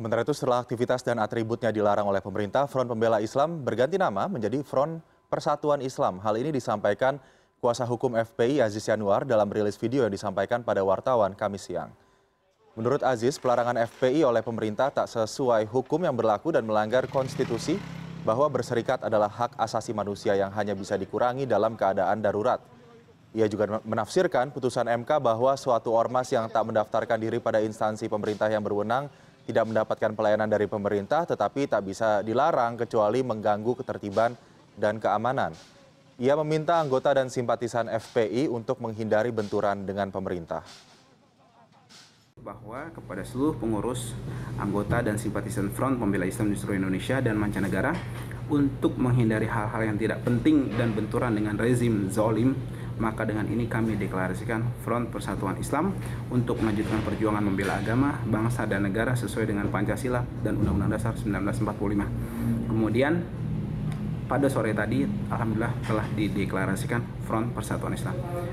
Sementara itu setelah aktivitas dan atributnya dilarang oleh pemerintah, Front Pembela Islam berganti nama menjadi Front Persatuan Islam. Hal ini disampaikan kuasa hukum FPI Aziz Yanuar dalam rilis video yang disampaikan pada wartawan Kamis siang. Menurut Aziz, pelarangan FPI oleh pemerintah tak sesuai hukum yang berlaku dan melanggar konstitusi bahwa berserikat adalah hak asasi manusia yang hanya bisa dikurangi dalam keadaan darurat. Ia juga menafsirkan putusan MK bahwa suatu ormas yang tak mendaftarkan diri pada instansi pemerintah yang berwenang tidak mendapatkan pelayanan dari pemerintah tetapi tak bisa dilarang kecuali mengganggu ketertiban dan keamanan. Ia meminta anggota dan simpatisan FPI untuk menghindari benturan dengan pemerintah bahwa kepada seluruh pengurus, anggota dan simpatisan Front Pembela Islam di seluruh Indonesia dan mancanegara untuk menghindari hal-hal yang tidak penting dan benturan dengan rezim zolim maka dengan ini kami deklarasikan Front Persatuan Islam untuk melanjutkan perjuangan membela agama, bangsa, dan negara sesuai dengan Pancasila dan Undang-Undang Dasar 1945. Kemudian, pada sore tadi, Alhamdulillah telah dideklarasikan Front Persatuan Islam.